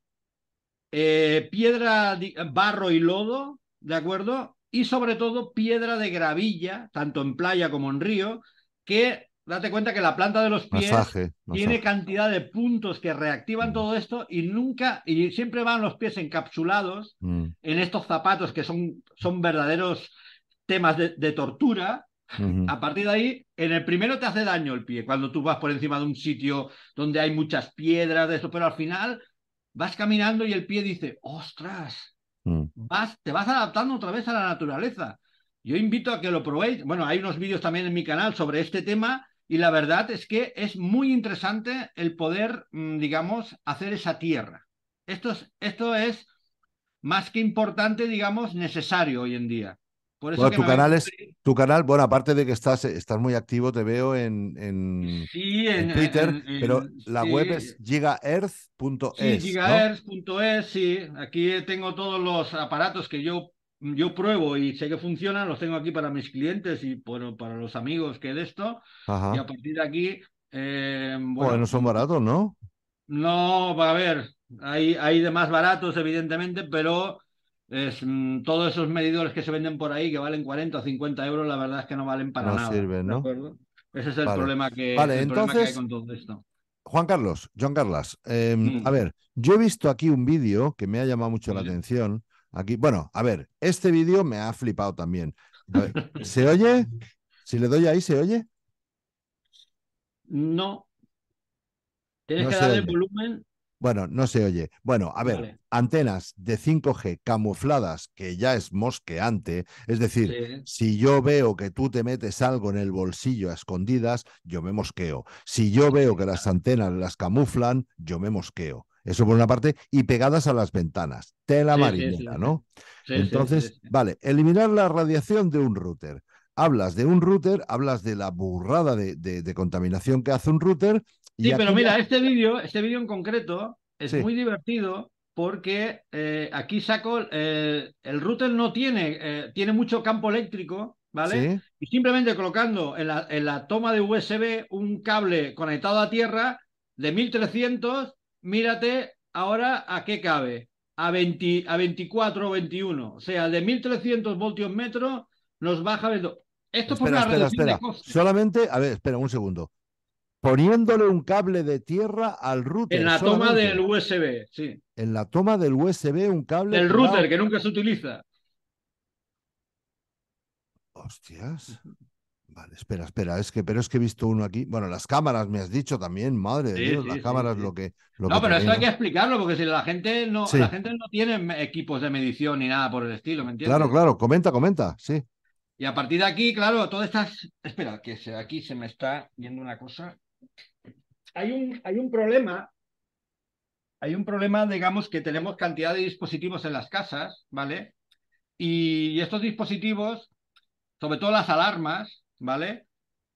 eh, piedra, barro y lodo, ¿de acuerdo? Y sobre todo piedra de gravilla, tanto en playa como en río, que date cuenta que la planta de los pies tiene cantidad de puntos que reactivan mm. todo esto y nunca, y siempre van los pies encapsulados mm. en estos zapatos que son, son verdaderos temas de, tortura. A partir de ahí, en el primero te hace daño el pie, cuando tú vas por encima de un sitio donde hay muchas piedras, de eso pero al final vas caminando y el pie dice, ostras, mm. vas, te vas adaptando otra vez a la naturaleza. Yo invito a que lo probéis. Bueno, hay unos vídeos también en mi canal sobre este tema y la verdad es que es muy interesante el poder, mm, digamos, hacer esa tierra. Esto es, esto es más que importante, digamos, necesario hoy en día. Por eso bueno, tu canal es tu canal, bueno, aparte de que estás, estás muy activo, te veo en, en, Twitter, pero la web es gigaearth.es. Sí, gigaearth.es, sí. Aquí tengo todos los aparatos que yo yo pruebo y sé que funciona. los tengo aquí para mis clientes y para los amigos que de esto. Y a partir de aquí. Eh, bueno, no son baratos, ¿no? No, va a ver, hay, hay de más baratos, evidentemente, pero es, mm, todos esos medidores que se venden por ahí, que valen 40 o 50 euros, la verdad es que no valen para no nada. Sirven, ¿no? Ese es el, problema, que, problema que hay con todo esto. Juan Carlos, Juan Carlos. Em, mm. a ver, yo he visto aquí un vídeo que me ha llamado mucho la atención Aquí, bueno, a ver, este vídeo me ha flipado también. ¿Se oye? Si le doy ahí, ¿se oye? No. Tienes que darle el volumen. Bueno, no se oye. Bueno, a ver, antenas de 5G camufladas, que ya es mosqueante. Es decir, si yo veo que tú te metes algo en el bolsillo a escondidas, yo me mosqueo. Si yo veo que las antenas las camuflan, yo me mosqueo. Eso por una parte, y pegadas a las ventanas, tela marinera, ¿no? Entonces, vale, eliminar la radiación de un router. Hablas de un router, hablas de la burrada de, contaminación que hace un router. sí, pero mira, este vídeo, este vídeo en concreto, es muy divertido porque eh, aquí saco, eh, el router no tiene, eh, tiene mucho campo eléctrico, ¿vale? Y simplemente colocando en la, en la, toma de USB un cable conectado a tierra de 1300 mírate ahora a qué cabe, a, a 24 o 21. O sea, de 1300 voltios metro nos baja. Esto por una espera, Solamente, a ver, espera un segundo. Poniéndole un cable de tierra al router. En la toma del USB, sí. En la toma del USB, un cable. Del router, que nunca se utiliza. Hostias. Vale, espera, espera, es que, pero es que he visto uno aquí. Bueno, las cámaras me has dicho también, madre de Dios, las cámaras lo que. no, pero eso hay que explicarlo, porque si la gente no, la gente no tiene equipos de medición ni nada por el estilo, ¿me entiendes? Claro, claro, comenta, comenta, sí. Y a partir de aquí, claro, todas estas. Espera, que aquí se me está viendo una cosa. Hay un, hay un problema. Hay un problema, digamos, que tenemos cantidad de dispositivos en las casas, ¿vale? Y estos dispositivos, sobre todo las alarmas, ¿vale?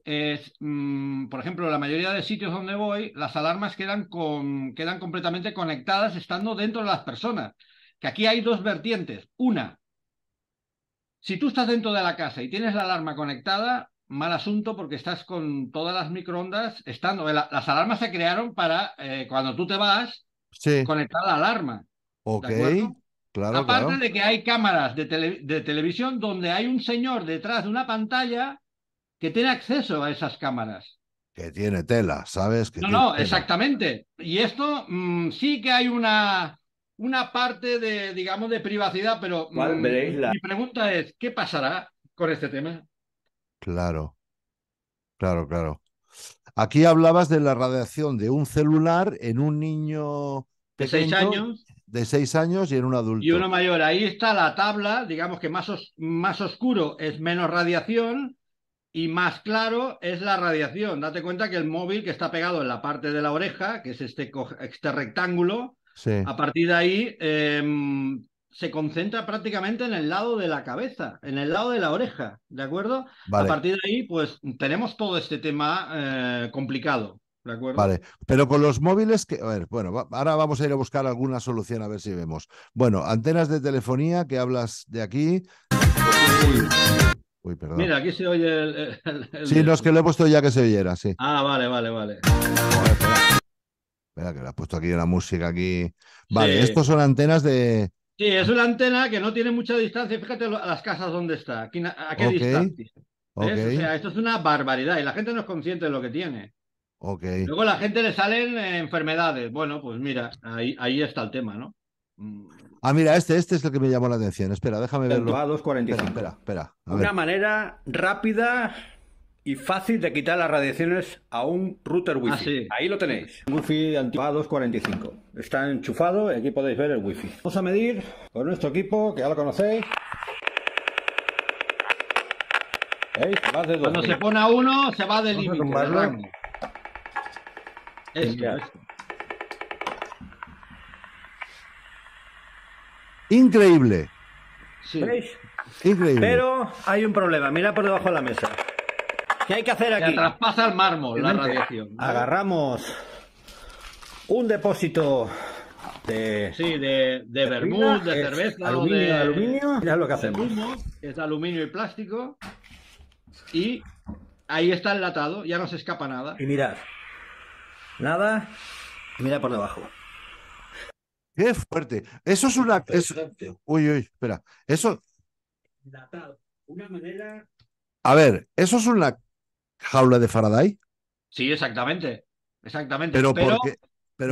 Es, mm, por ejemplo, la mayoría de sitios donde voy, las alarmas quedan, con, quedan completamente conectadas estando dentro de las personas. Que aquí hay dos vertientes. Una, si tú estás dentro de la casa y tienes la alarma conectada, mal asunto porque estás con todas las microondas estando. Eh, las alarmas se crearon para eh, cuando tú te vas, conectar la alarma. Ok, claro. Aparte de que hay cámaras de, de televisión donde hay un señor detrás de una pantalla que tiene acceso a esas cámaras. Que tiene tela, ¿sabes? no, no, exactamente. Y esto mm, sí que hay una, una parte de, digamos, de privacidad, pero mm, mi pregunta es, ¿qué pasará con este tema? Claro, claro, claro. Aquí hablabas de la radiación de un celular en un niño de seis años. De seis años y en un adulto. Y uno mayor. Ahí está la tabla, digamos que más, más oscuro es menos radiación y más claro es la radiación. Date cuenta que el móvil que está pegado en la parte de la oreja, que es este, este rectángulo, a partir de ahí em, se concentra prácticamente en el lado de la cabeza, en el lado de la oreja, ¿de acuerdo? A partir de ahí, pues tenemos todo este tema eh, complicado. ¿De acuerdo? Vale, pero con los móviles que. A ver, bueno, ahora vamos a ir a buscar alguna solución a ver si vemos. Bueno, antenas de telefonía que hablas de aquí. Mira, aquí se oye el. sí, no es que lo he puesto ya que se oyera, sí. Ah, vale, vale, vale. Espera, que le has puesto aquí la música aquí. Vale, estos son antenas de. Sí, es una antena que no tiene mucha distancia. Fíjate a las casas donde está. Aquí, ¿A qué distancia? O sea, esto es una barbaridad y la gente no es consciente de lo que tiene. Okay. Luego a la gente le salen eh, enfermedades. Bueno, pues mira, ahí, ahí está el tema, ¿no? Mm. Ah, mira, este, este es el que me llamó la atención. Espera, déjame verlo. El a 2.45. Espera, espera, Una manera rápida y fácil de quitar las radiaciones a un router ah, wifi. Ahí lo tenéis. Un wifi a 245. Está enchufado y aquí podéis ver el wifi. Vamos a medir con nuestro equipo, que ya lo conocéis. Cuando se pone a uno, se va de límite. Increíble. ¿Veis? Increíble. Pero hay un problema, mira por debajo de la mesa. ¿Qué hay que hacer aquí? traspasa el mármol la radiación. Agarramos un depósito de. Sí, de, de de cerveza. Aluminio, de, aluminio. Mira lo que hacemos. es aluminio y plástico. Y ahí está enlatado, ya no se escapa nada. Y mirad. Nada. Mira por debajo. Qué fuerte. Eso es una. uy, uy, espera. Eso. Una manera. A ver, ¿eso es una jaula de Faraday? Sí, exactamente. Exactamente. Pero, porque...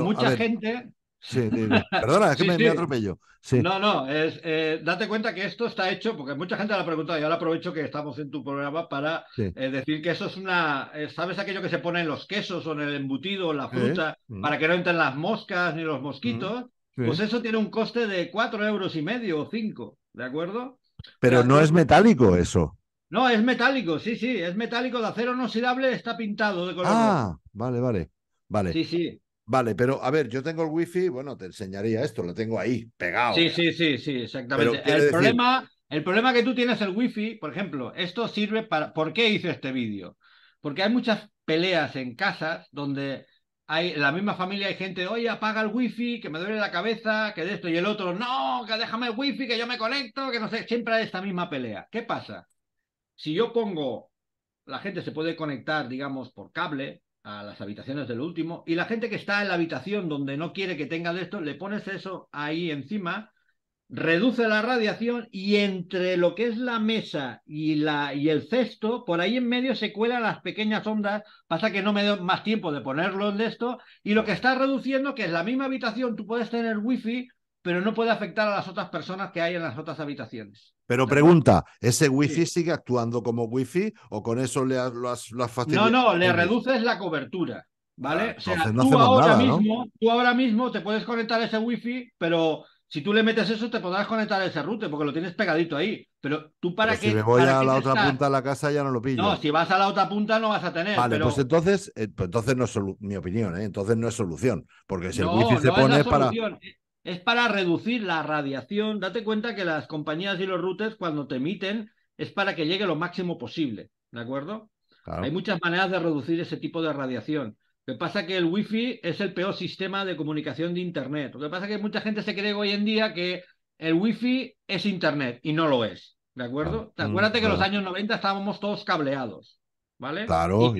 mucha gente. Sí, perdona, es que me, atropello. No, no, es, eh, date cuenta que esto está hecho, porque mucha gente lo ha preguntado, y ahora aprovecho que estamos en tu programa para eh, decir que eso es una, eh, ¿sabes aquello que se pone en los quesos o en el embutido o en la fruta mm. para que no entren las moscas ni los mm. mosquitos? Pues eso tiene un coste de cuatro euros y medio o cinco, ¿de acuerdo? Pero no es metálico eso. No, es metálico, sí, sí, es metálico de acero inoxidable, está pintado de color. Ah, vale, vale, vale. Sí, sí. Vale, pero a ver, yo tengo el wifi, bueno, te enseñaría esto, lo tengo ahí, pegado. Sí, sí, sí, sí, exactamente. El problema, el problema que tú tienes el wifi, por ejemplo, esto sirve para. ¿Por qué hice este vídeo? Porque hay muchas peleas en casas donde la misma familia hay gente, oye, apaga el wifi, que me duele la cabeza, que de esto y el otro, no, que déjame el wifi, que yo me conecto, que no sé, siempre hay esta misma pelea. ¿Qué pasa? Si yo pongo, la gente se puede conectar, digamos, por cable a las habitaciones del último, y la gente que está en la habitación donde no quiere que tenga de esto, le pones eso ahí encima reduce la radiación y entre lo que es la mesa y, la, y el cesto, por ahí en medio se cuelan las pequeñas ondas, pasa que no me da más tiempo de ponerlo en esto, y lo que está reduciendo, que es la misma habitación tú puedes tener wifi, pero no puede afectar a las otras personas que hay en las otras habitaciones. Pero pregunta, ¿ese wifi sigue actuando como wifi o con eso le has, lo, has, No, no, le reduces la cobertura, ¿vale? Ah, o sea, tú, ahora mismo, tú ahora mismo te puedes conectar ese wifi, pero si tú le metes eso, te podrás conectar a ese router porque lo tienes pegadito ahí. Pero tú para que. Si me voy a la otra punta de la casa ya no lo pillo. No, si vas a la otra punta no vas a tener. Vale, pues entonces, eh, pues entonces no es mi opinión, ¿eh? entonces no es solución. Porque si el wifi se pone para. Eh, es para reducir la radiación. Date cuenta que las compañías y los routers, cuando te emiten, es para que llegue lo máximo posible. ¿De acuerdo? Hay muchas maneras de reducir ese tipo de radiación. Lo que pasa es que el wifi es el peor sistema de comunicación de Internet. Lo que pasa es que mucha gente se cree hoy en día que el wifi es Internet y no lo es. ¿De acuerdo? Ah, Acuérdate que en los años 90 estábamos todos cableados. Claro,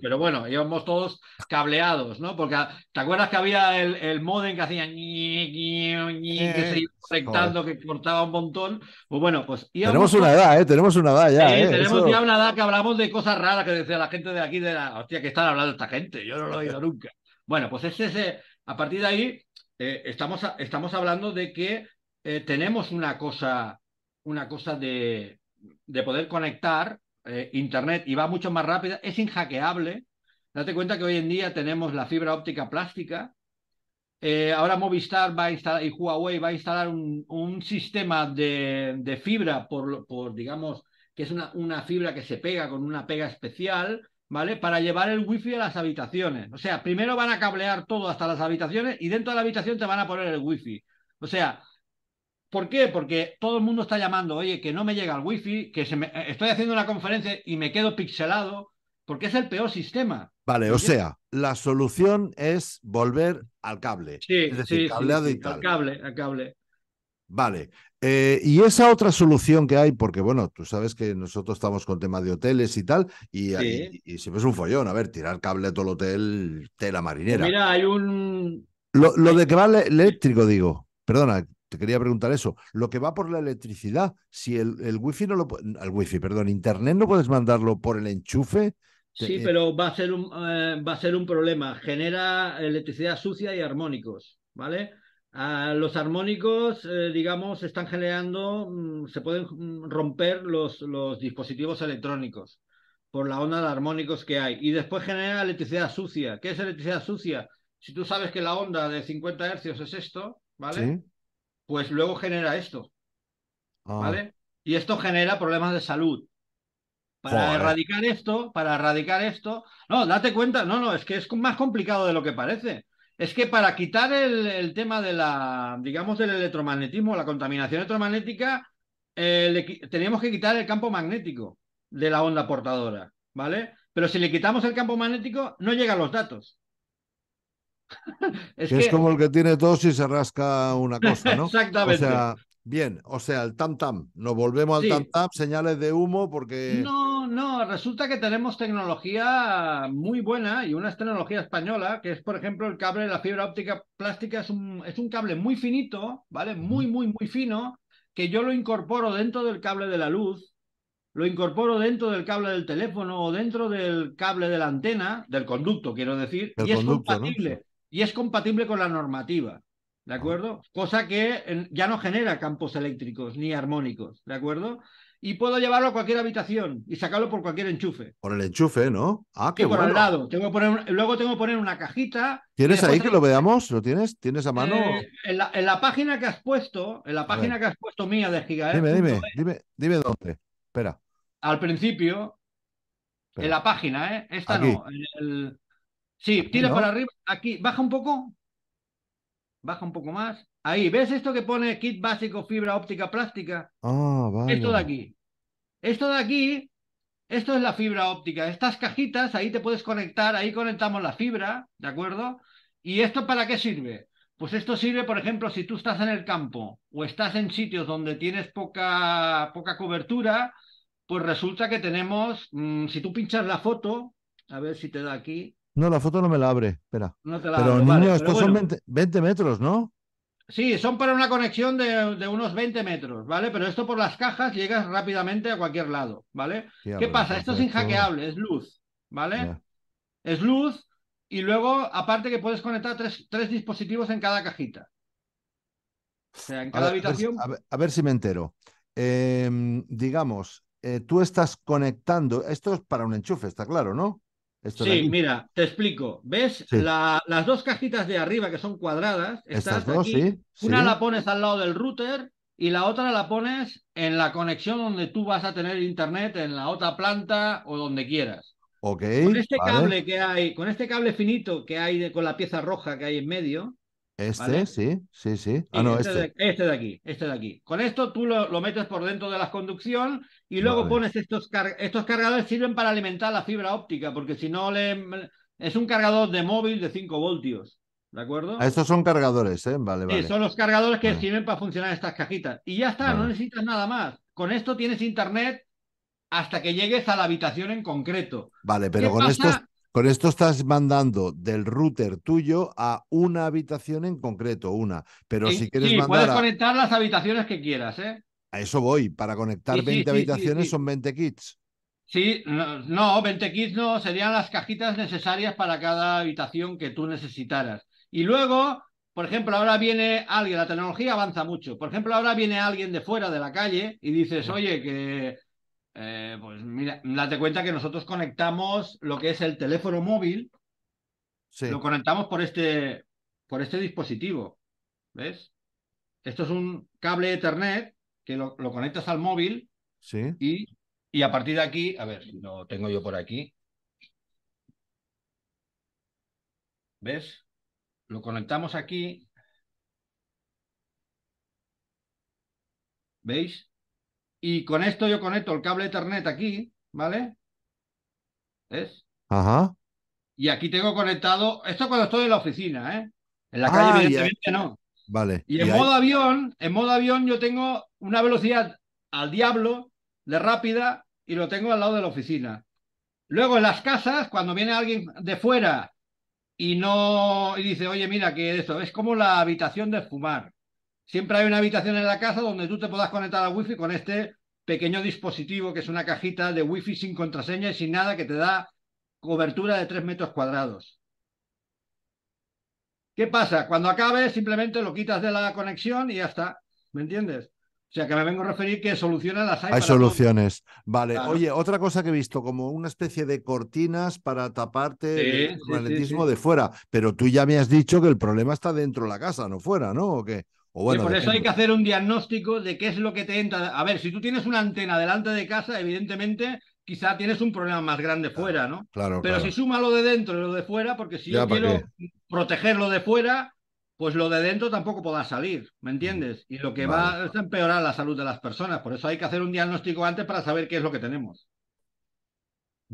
pero bueno, íbamos todos cableados, ¿no? Porque ah, ¿te acuerdas que había el, el modem que hacía que se eh, iba conectando, que cortaba un montón? Pues bueno, pues Tenemos una edad, ¿eh? Tenemos una edad ya. ¿eh? tenemos ya una edad que hablamos de cosas raras que decía la gente de aquí, de la hostia, que están hablando esta gente, yo no lo he oído nunca. Bueno, pues es ese, a partir de ahí eh, estamos, estamos hablando de que tenemos una cosa, una cosa de, de poder conectar eh, internet y va mucho más rápida, es injaqueable. Date cuenta que hoy en día tenemos la fibra óptica plástica. Eh, ahora Movistar va a instalar, y Huawei va a instalar un, sistema de, fibra por, por, digamos, que es una, una, fibra que se pega con una pega especial, ¿vale? Para llevar el wifi a las habitaciones. O sea, primero van a cablear todo hasta las habitaciones y dentro de la habitación te van a poner el wifi. O sea, ¿Por qué? Porque todo el mundo está llamando, oye, que no me llega el wifi, que se me... Eh, estoy haciendo una conferencia y me quedo pixelado, porque es el peor sistema. Vale, o sea, la solución es volver al cable. Sí, es decir, cableado Al cable, al cable. Vale. Eh, y esa otra solución que hay, porque bueno, tú sabes que nosotros estamos con tema de hoteles y tal, y, siempre es un follón, a ver, tirar cable a todo el hotel, tela pues marinera. Mira, hay un... Lo, lo de que va eléctrico, digo. Perdona, te quería preguntar eso. Lo que va por la electricidad, si el, el wifi no lo al wifi, perdón, internet no puedes mandarlo por el enchufe. Sí, eh pero va a ser un eh, va a ser un problema. Genera electricidad sucia y armónicos, ¿vale? los armónicos, eh, digamos, están generando, mm, se pueden mm, romper los, los dispositivos electrónicos por la onda de armónicos que hay. Y después genera electricidad sucia. ¿Qué es electricidad sucia? Si tú sabes que la onda de 50 hercios es esto, ¿vale? pues luego genera esto. Ah. ¿Vale? Y esto genera problemas de salud. Para erradicar esto, para erradicar esto, no, date cuenta, no, no, es que es más complicado de lo que parece. Es que para quitar el, tema de la, digamos, del electromagnetismo, la contaminación electromagnética, eh, teníamos que quitar el campo magnético de la onda portadora, ¿vale? Pero si le quitamos el campo magnético, no llegan los datos. es, como el que tiene tos y se rasca una cosa, ¿no? Exactamente. O sea, bien, o sea, el tam tam. Nos volvemos al tam tam, señales de humo, porque. No, no, resulta que tenemos tecnología muy buena y una es tecnología española, que es, por ejemplo, el cable de la fibra óptica plástica. Es un, es un cable muy finito, ¿vale? Muy, muy, muy fino, que yo lo incorporo dentro del cable de la luz lo incorporo dentro del cable del teléfono o dentro del cable de la antena, del conducto, quiero decir, y es compatible y es compatible con la normativa. ¿De acuerdo? Cosa que ya no genera campos eléctricos ni armónicos, ¿de acuerdo? Y puedo llevarlo a cualquier habitación y sacarlo por cualquier enchufe. Por el enchufe, ¿no? Ah, qué por bueno. lado. luego tengo que poner una cajita. ¿Tienes ahí que lo veamos? ¿Lo tienes? ¿Tienes a mano? Eh, en, la, página que has puesto, en la página que has puesto mía de Gigahertz. Dime, dime, e. dime, dime dónde. Espera. Al principio, en la página, ¿eh? Esta no. Sí, tira para arriba, aquí, baja un poco, baja un poco más. Ahí, ¿ves esto que pone kit básico fibra óptica plástica? Ah, vale. Esto de aquí. Esto de aquí, esto es la fibra óptica. Estas cajitas, ahí te puedes conectar, ahí conectamos la fibra, ¿de acuerdo? ¿Y esto para qué sirve? Pues esto sirve, por ejemplo, si tú estás en el campo o estás en sitios donde tienes poca, poca cobertura, pues resulta que tenemos, mm, si tú pinchas la foto, a ver si te da aquí, no, la foto no me la abre, espera. No te pero niño, estos son 20, metros, ¿no? Sí, son para una conexión de, unos 20 metros, ¿vale? Pero esto por las cajas llegas rápidamente a cualquier lado, ¿vale? Qué, pasa? Esto es injaqueable, es luz, ¿vale? Es luz y luego, aparte que puedes conectar tres, tres dispositivos en cada cajita. O sea, en cada habitación. A ver, si me entero. Em, digamos, eh, tú estás conectando, esto es para un enchufe, está claro, ¿no? sí, mira, te explico. ¿Ves las dos cajitas de arriba que son cuadradas? Estas dos, Sí, Una la pones al lado del router y la otra la pones en la conexión donde tú vas a tener internet, en la otra planta o donde quieras. Ok. Con este cable que hay, con este cable finito que hay con la pieza roja que hay en medio. Este, sí, sí, sí. Ah, no, este, este. este. De, aquí, este de aquí. Con esto tú lo, lo metes por dentro de la conducción y luego pones estos, estos cargadores, sirven para alimentar la fibra óptica, porque si no le... Es un cargador de móvil de 5 voltios, ¿de acuerdo? Ah, estos son cargadores, ¿eh? Vale, vale. son los cargadores que sirven para funcionar estas cajitas. Y ya está, no necesitas nada más. Con esto tienes internet hasta que llegues a la habitación en concreto. Vale, pero con Con esto estás mandando del router tuyo a una habitación en concreto, una. Pero si quieres Puedes conectar las habitaciones que quieras, ¿eh? A eso voy, para conectar 20 habitaciones son 20 kits. Sí, no, 20 kits no, serían las cajitas necesarias para cada habitación que tú necesitaras. Y luego, por ejemplo, ahora viene alguien, la tecnología avanza mucho. Por ejemplo, ahora viene alguien de fuera de la calle y dices, oye, que eh, pues mira, date cuenta que nosotros conectamos lo que es el teléfono móvil, lo conectamos por este, por este dispositivo. ¿Ves? Esto es un cable Ethernet que lo, conectas al móvil ¿Sí? y, y, a partir de aquí, a ver si lo tengo yo por aquí. ¿Ves? Lo conectamos aquí. ¿Veis? Y con esto yo conecto el cable Ethernet aquí, ¿vale? ¿Ves? Ajá. Y aquí tengo conectado, esto cuando estoy en la oficina, ¿eh? En la calle, ah, evidentemente, no. Y, en modo avión, en modo avión yo tengo una velocidad al diablo de rápida y lo tengo al lado de la oficina. Luego en las casas, cuando viene alguien de fuera y no dice, oye, mira que esto es como la habitación de fumar. Siempre hay una habitación en la casa donde tú te puedas conectar a wifi con este pequeño dispositivo que es una cajita de wifi sin contraseña y sin nada que te da cobertura de tres metros cuadrados. ¿Qué pasa? Cuando acabe, simplemente lo quitas de la conexión y ya está. ¿Me entiendes? O sea, que me vengo a referir que soluciona las hay. Hay soluciones. Vale. Oye, otra cosa que he visto, como una especie de cortinas para taparte el magnetismo de fuera. Pero tú ya me has dicho que el problema está dentro de la casa, no fuera, ¿no? ¿O O bueno, por eso hay que hacer un diagnóstico de qué es lo que te entra. A ver, si tú tienes una antena delante de casa, evidentemente quizá tienes un problema más grande fuera, ¿no? Claro, Pero si suma lo de dentro y lo de fuera, porque si yo quiero proteger lo de fuera, pues lo de dentro tampoco podrá salir, ¿me mm. entiendes? Y lo que va es empeorar la salud de las personas. Por eso hay que hacer un diagnóstico antes para saber qué es lo que tenemos.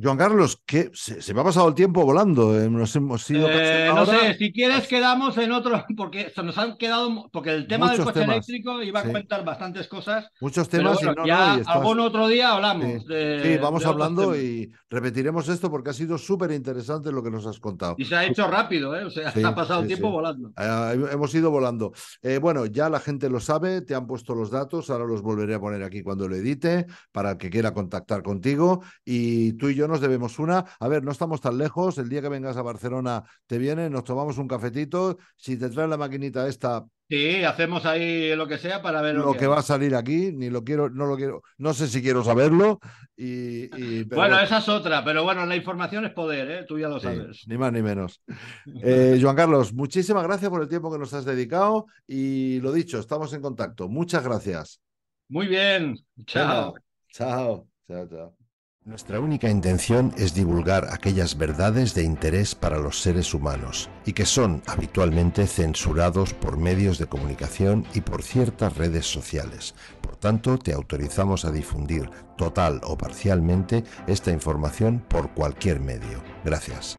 Juan Carlos, que se, me ha pasado el tiempo volando. Eh, nos hemos ido eh, no sé, si quieres quedamos en otro, porque se nos han quedado, porque el tema del coche eléctrico iba a comentar bastantes cosas. Muchos temas. y no, ya algún otro día hablamos. Sí, vamos hablando y repetiremos esto porque ha sido súper interesante lo que nos has contado. Y se ha hecho rápido, ¿eh? o sea, ha pasado el tiempo volando. hemos ido volando. Eh, bueno, ya la gente lo sabe, te han puesto los datos, ahora los volveré a poner aquí cuando lo edite, para el que quiera contactar contigo. Y tú y yo nos debemos una. A ver, no estamos tan lejos. El día que vengas a Barcelona te viene, nos tomamos un cafetito. Si te traes la maquinita esta. Sí, hacemos ahí lo que sea para ver lo, que, va a salir aquí. Ni lo quiero, no lo quiero, no sé si quiero saberlo. Y, bueno, esa es otra, pero bueno, la información es poder, ¿eh? tú ya lo sabes. ni más ni menos. Eh, Juan Carlos, muchísimas gracias por el tiempo que nos has dedicado y lo dicho, estamos en contacto. Muchas gracias. Muy bien. chao, chao, chao. Nuestra única intención es divulgar aquellas verdades de interés para los seres humanos y que son habitualmente censurados por medios de comunicación y por ciertas redes sociales. Por tanto, te autorizamos a difundir, total o parcialmente, esta información por cualquier medio. Gracias.